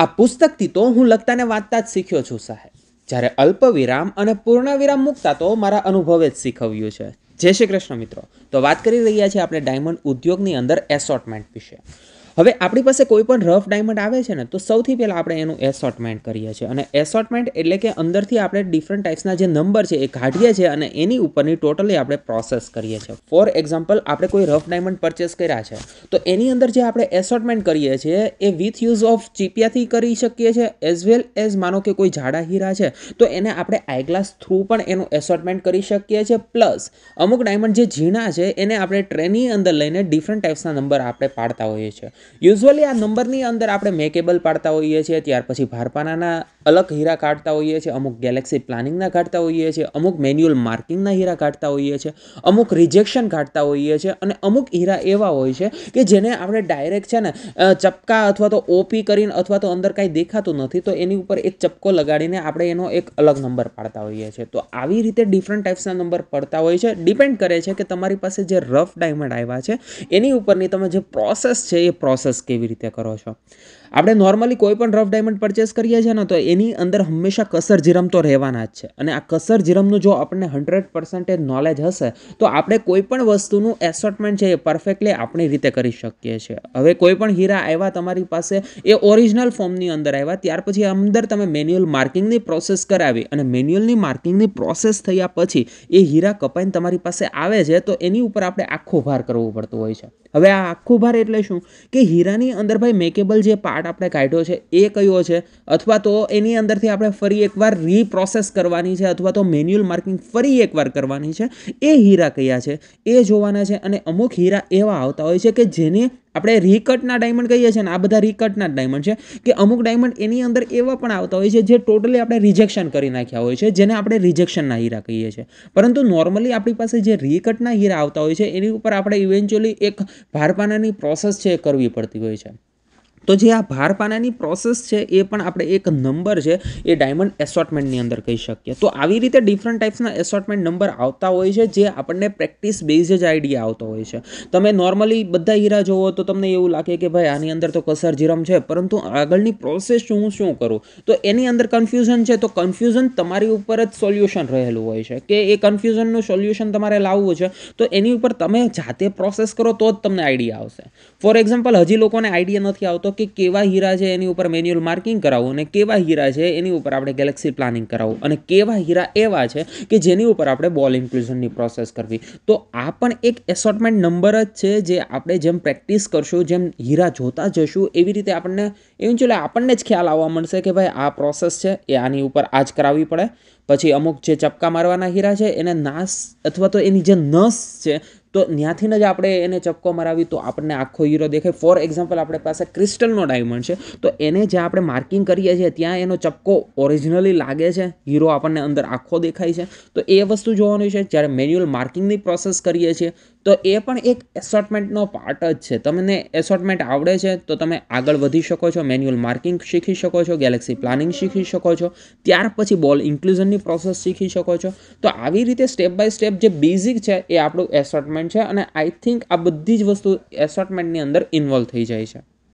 આ પુસ્તકથી તો હું લખતાને વાંચતા જ શીખ્યો છું સાહેબ જ્યારે અલ્પ વિરામ અને પૂર્ણ વિરામ મૂકતા તો મારા અનુભવે જ શીખવ્યું છે જય શ્રી કૃષ્ણ મિત્રો તો વાત કરી રહ્યા છીએ આપણે ડાયમંડ ઉદ્યોગની અંદર એસોર્ટમેન્ટ વિશે હવે આપણી પાસે કોઈ પણ રફ ડાયમંડ આવે છે ને તો સૌથી પહેલાં આપણે એનું એસોર્ટમેન્ટ કરીએ છીએ અને એસોર્ટમેન્ટ એટલે કે અંદરથી આપણે ડિફરન્ટ ટાઈપ્સના જે નંબર છે એ કાઢીએ છીએ અને એની ઉપરની ટોટલી આપણે પ્રોસેસ કરીએ છીએ ફોર એક્ઝામ્પલ આપણે કોઈ રફ ડાયમંડ પરચેસ કર્યા છે તો એની અંદર જે આપણે એસોર્ટમેન્ટ કરીએ છીએ એ વિથ યુઝ ઓફ ચીપિયાથી કરી શકીએ છીએ એઝ વેલ એઝ માનો કે કોઈ જાડા હીરા છે તો એને આપણે આઈગ્લાસ થ્રુ પણ એનું એસોર્ટમેન્ટ કરી શકીએ છીએ પ્લસ અમુક ડાયમંડ જે ઝીણા છે એને આપણે ટ્રેનની અંદર લઈને ડિફરન્ટ ટાઈપ્સના નંબર આપણે પાડતા હોઈએ છીએ યુઝવલી આ નંબરની અંદર આપણે મેકેબલ પાડતા હોઈએ છીએ ત્યાર પછી ભારપાનાના અલગ હીરા કાઢતા હોઈએ છીએ અમુક ગેલેક્સી પ્લાનિંગના કાઢતા હોઈએ છીએ અમુક મેન્યુઅલ માર્કિંગના હીરા કાઢતા હોઈએ છીએ અમુક રિજેક્શન કાઢતા હોઈએ છીએ અને અમુક હીરા એવા હોય છે કે જેને આપણે ડાયરેક્ટ છે ને ચપકા અથવા તો ઓપી કરીને અથવા તો અંદર કાંઈ દેખાતું નથી તો એની ઉપર એક ચપકો લગાડીને આપણે એનો એક અલગ નંબર પાડતા હોઈએ છીએ તો આવી રીતે ડિફરન્ટ ટાઈપ્સના નંબર પડતા હોય છે ડિપેન્ડ કરે છે કે તમારી પાસે જે રફ ડાયમંડ આવ્યા છે એની ઉપરની તમે જે પ્રોસેસ છે એ પ્રોસેસ કેવી રીતે કરો છો આપણે નોર્મલી કોઈ પણ રફ ડાયમંડ પરચેસ કરીએ છીએ ને તો એની અંદર હંમેશા કસર જીરમ તો રહેવાના જ છે અને આ કસર જીરમનું જો આપણને હંડ્રેડ પર્સન્ટેજ નોલેજ હશે તો આપણે કોઈ પણ વસ્તુનું એસોર્ટમેન્ટ છે એ પરફેક્ટલી આપણી રીતે કરી શકીએ છીએ હવે કોઈ પણ હીરા આવ્યા તમારી પાસે એ ઓરિજિનલ ફોર્મની અંદર આવ્યા ત્યાર પછી અંદર તમે મેન્યુઅલ માર્કિંગની પ્રોસેસ કરાવી અને મેન્યુઅલની માર્કિંગની પ્રોસેસ થયા પછી એ હીરા કપાઈને તમારી પાસે આવે છે તો એની ઉપર આપણે આખો ભાર કરવો પડતો હોય છે હવે આ આખો ભાર એટલે શું કે હીરાની અંદર ભાઈ મેકેબલ જે પાર્ટ પાર્ટ આપણે કાઢ્યો છે એ કયો છે અથવા તો એની અંદરથી આપણે ફરી એકવાર રીપ્રોસેસ કરવાની છે અથવા તો મેન્યુઅલ માર્કિંગ ફરી એકવાર કરવાની છે એ હીરા કયા છે એ જોવાના છે અને અમુક હીરા એવા આવતા હોય છે કે જેને આપણે રીકટના ડાયમંડ કહીએ છીએ ને આ બધા રીકટના ડાયમંડ છે કે અમુક ડાયમંડ એની અંદર એવા પણ આવતા હોય છે જે ટોટલી આપણે રિજેક્શન કરી નાખ્યા હોય છે જેને આપણે રિજેક્શનના હીરા કહીએ છીએ પરંતુ નોર્મલી આપણી પાસે જે રીકટના હીરા આવતા હોય છે એની ઉપર આપણે ઇવેન્ચ્યુઅલી એક ભારપાનાની પ્રોસેસ છે એ કરવી પડતી હોય છે તો જે આ ભાર પાનાની પ્રોસેસ છે એ પણ આપણે એક નંબર છે એ ડાયમંડ એસોર્ટમેન્ટની અંદર કહી શકીએ તો આવી રીતે ડિફરન્ટ ટાઈપ્સના એસોર્ટમેન્ટ નંબર આવતા હોય છે જે આપણને પ્રેક્ટિસ બેઝ જ આઈડિયા આવતો હોય છે તમે નોર્મલી બધા હીરા જોવો તો તમને એવું લાગે કે ભાઈ આની અંદર તો કસર જીરમ છે પરંતુ આગળની પ્રોસેસ હું શું કરું તો એની અંદર કન્ફ્યુઝન છે તો કન્ફ્યુઝન તમારી ઉપર જ સોલ્યુશન રહેલું હોય છે કે એ કન્ફ્યુઝનનું સોલ્યુશન તમારે લાવવું છે તો એની ઉપર તમે જાતે પ્રોસેસ કરો તો જ તમને આઈડિયા આવશે ફોર એક્ઝામ્પલ હજી લોકોને આઈડિયા નથી આવતો તો કે કેવા હીરા છે એની ઉપર મેન્યુઅલ માર્કિંગ કરાવવું અને કેવા હીરા છે એની ઉપર આપણે ગેલેક્સી પ્લાનિંગ કરાવવું અને કેવા હીરા એવા છે કે જેની ઉપર આપણે બોલ ઇન્ક્લુઝનની પ્રોસેસ કરવી તો આ પણ એક એસોર્ટમેન્ટ નંબર જ છે જે આપણે જેમ પ્રેક્ટિસ કરશું જેમ હીરા જોતા જશું એવી રીતે આપણને ઇવેન્ચ્યુઅલી આપણને જ ખ્યાલ આવવા મળશે કે ભાઈ આ પ્રોસેસ છે એ આની ઉપર આ જ કરાવવી પડે પછી અમુક જે ચપકા મારવાના હીરા છે એને નાશ અથવા તો એની જે નસ છે તો ત્યાંથી જ આપણે એને ચપકો મરાવી તો આપણને આખો હીરો દેખાય ફોર એક્ઝામ્પલ આપણે પાસે ક્રિસ્ટલનો ડાયમંડ છે તો એને જે આપણે માર્કિંગ કરીએ છીએ ત્યાં એનો ચપકો ઓરિજિનલી લાગે છે હીરો આપણને અંદર આખો દેખાય છે તો એ વસ્તુ જોવાની છે જ્યારે મેન્યુઅલ માર્કિંગની પ્રોસેસ કરીએ છીએ તો એ પણ એક એસોર્ટમેન્ટનો પાર્ટ જ છે તમને એસોર્ટમેન્ટ આવડે છે તો તમે આગળ વધી શકો છો મેન્યુઅલ માર્કિંગ શીખી શકો છો ગેલેક્સી પ્લાનિંગ શીખી શકો છો ત્યાર પછી બોલ ઇન્ક્લુઝનની પ્રોસેસ શીખી શકો છો તો આવી રીતે સ્ટેપ બાય સ્ટેપ જે બેઝિક છે એ આપણું એસોર્ટમેન્ટ છે અને આઈ થિંક આ બધી જ વસ્તુ એસોર્ટમેન્ટની અંદર ઇન્વોલ્વ થઈ જાય છે